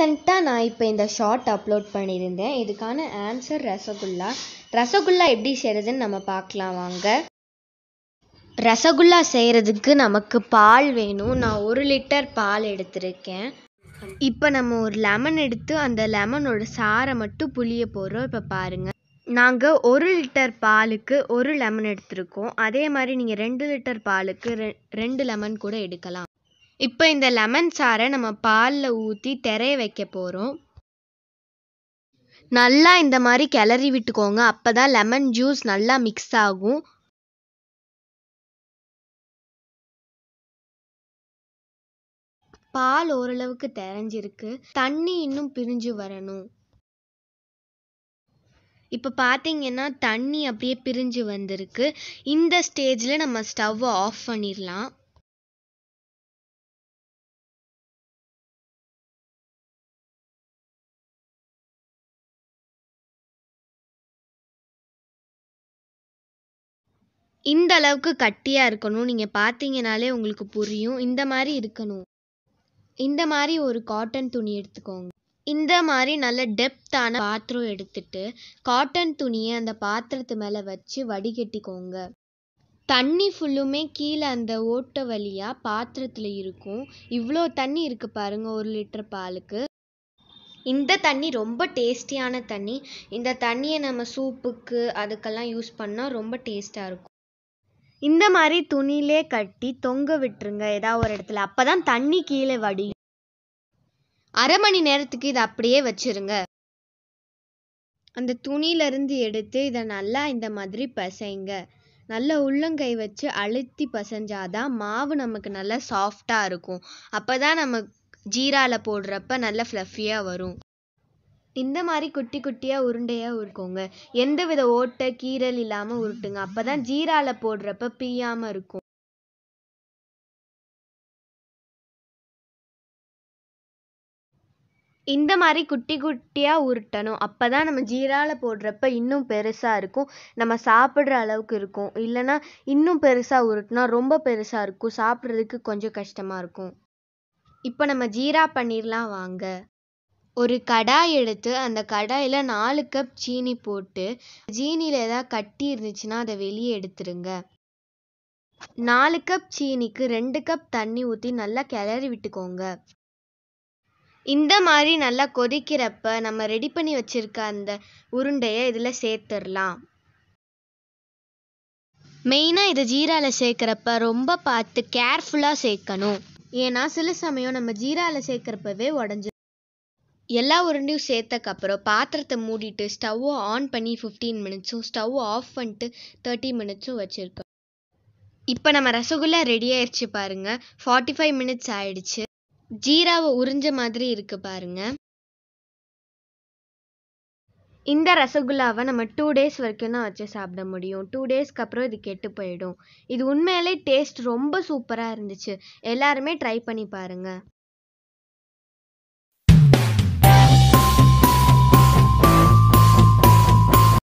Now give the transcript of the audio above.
ரீசெண்டாக நான் இப்போ இந்த ஷார்ட் அப்லோட் பண்ணியிருந்தேன் இதுக்கான ஆன்சர் ரசகுல்லா ரசகுல்லா எப்படி செய்கிறதுன்னு நம்ம பார்க்கலாம் வாங்க ரசகுல்லா செய்கிறதுக்கு நமக்கு பால் வேணும் நான் ஒரு லிட்டர் பால் எடுத்திருக்கேன் இப்போ நம்ம ஒரு லெமன் எடுத்து அந்த லெமனோட சாரை மட்டும் புளிய போகிறோம் இப்போ பாருங்கள் நாங்கள் ஒரு லிட்டர் பாலுக்கு ஒரு லெமன் எடுத்திருக்கோம் அதே மாதிரி நீங்கள் ரெண்டு லிட்டர் பாலுக்கு ரெ ரெண்டு லெமன் கூட எடுக்கலாம் இப்போ இந்த லெமன் சாறை நம்ம பாலில் ஊற்றி திரைய வைக்க போகிறோம் நல்லா இந்த மாதிரி கிளறி விட்டுக்கோங்க அப்போ தான் லெமன் ஜூஸ் நல்லா மிக்ஸ் ஆகும் பால் ஓரளவுக்கு தெரிஞ்சிருக்கு தண்ணி இன்னும் பிரிஞ்சு வரணும் இப்போ பார்த்தீங்கன்னா தண்ணி அப்படியே பிரிஞ்சு வந்திருக்கு இந்த ஸ்டேஜில் நம்ம ஸ்டவ் ஆஃப் பண்ணிடலாம் இந்த அளவுக்கு கட்டியாக இருக்கணும் நீங்கள் பார்த்தீங்கனாலே உங்களுக்கு புரியும் இந்த மாதிரி இருக்கணும் இந்த மாதிரி ஒரு காட்டன் துணி எடுத்துக்கோங்க இந்த மாதிரி நல்ல டெப்த்தான பாத்திரம் எடுத்துட்டு காட்டன் துணியை அந்த பாத்திரத்து மேலே வச்சு வடிகட்டிக்கோங்க தண்ணி ஃபுல்லுமே கீழே அந்த ஓட்ட வழியாக பாத்திரத்தில் இருக்கும் இவ்வளோ தண்ணி இருக்குது பாருங்கள் ஒரு லிட்டர் பாலுக்கு இந்த தண்ணி ரொம்ப டேஸ்டியான தண்ணி இந்த தண்ணியை நம்ம சூப்புக்கு அதுக்கெல்லாம் யூஸ் பண்ணால் ரொம்ப டேஸ்ட்டாக இருக்கும் இந்த மாதிரி துணியிலே கட்டி தொங்க விட்டுருங்க ஏதாவது ஒரு இடத்துல அப்போ தான் தண்ணி கீழே வடி அரை மணி நேரத்துக்கு இதை அப்படியே வச்சிருங்க அந்த துணியிலிருந்து எடுத்து இதை நல்லா இந்த மாதிரி பசைங்க நல்லா உள்ளங்கை வச்சு அழுத்தி பசைஞ்சாதான் மாவு நமக்கு நல்லா சாஃப்டாக இருக்கும் அப்போ தான் நம்ம ஜீராவில் போடுறப்ப நல்லா ஃப்ளஃபியாக வரும் இந்த மாதிரி குட்டி குட்டியாக உருண்டையாக உருக்கோங்க எந்த வித ஓட்டை கீரல் இல்லாமல் உருட்டுங்க அப்போ தான் ஜீராவில் போடுறப்ப பிய்யாமல் இருக்கும் இந்த மாதிரி குட்டி குட்டியாக உருட்டணும் அப்போ தான் நம்ம ஜீராவில் போடுறப்ப இன்னும் பெருசாக இருக்கும் நம்ம சாப்பிட்ற அளவுக்கு இருக்கும் இல்லைன்னா இன்னும் பெருசாக உருட்டினா ரொம்ப பெருசாக இருக்கும் சாப்பிட்றதுக்கு கொஞ்சம் கஷ்டமாக இருக்கும் இப்போ நம்ம ஜீரா பன்னீர்லாம் வாங்க ஒரு கடாய் எடுத்து அந்த கடாயில் நாலு கப் சீனி போட்டு சீனியில் ஏதாவது கட்டி இருந்துச்சுன்னா அதை வெளியே எடுத்துருங்க நாலு கப் சீனிக்கு ரெண்டு கப் தண்ணி ஊற்றி நல்லா கிளறி விட்டுக்கோங்க இந்த மாதிரி நல்லா கொதிக்கிறப்ப நம்ம ரெடி பண்ணி வச்சிருக்க அந்த உருண்டையை இதில் சேர்த்துடலாம் மெயினாக இதை ஜீராவில் சேர்க்குறப்ப ரொம்ப பார்த்து கேர்ஃபுல்லாக சேர்க்கணும் ஏன்னா சில சமயம் நம்ம ஜீரால சேர்க்குறப்பவே உடஞ்சி எல்லா உருண்டையும் சேர்த்தக்கப்புறம் பாத்திரத்தை மூடிட்டு ஸ்டவ்வை ஆன் பண்ணி ஃபிஃப்டீன் மினிட்ஸும் ஸ்டவ் ஆஃப் பண்ணிட்டு தேர்ட்டி மினிட்ஸும் வச்சுருக்கோம் இப்போ நம்ம ரசகுல்லா ரெடி ஆயிடுச்சு பாருங்கள் ஃபார்ட்டி ஃபைவ் மினிட்ஸ் ஆயிடுச்சு ஜீராவை உறிஞ்ச மாதிரி இருக்குது பாருங்க இந்த ரசகுல்லாவை நம்ம டூ டேஸ் வரைக்கும் தான் வச்சு சாப்பிட முடியும் டூ டேஸ்க்கு அப்புறம் இது கெட்டு போயிடும் இது உண்மையிலே டேஸ்ட் ரொம்ப சூப்பராக இருந்துச்சு எல்லாருமே ட்ரை பண்ணி பாருங்கள்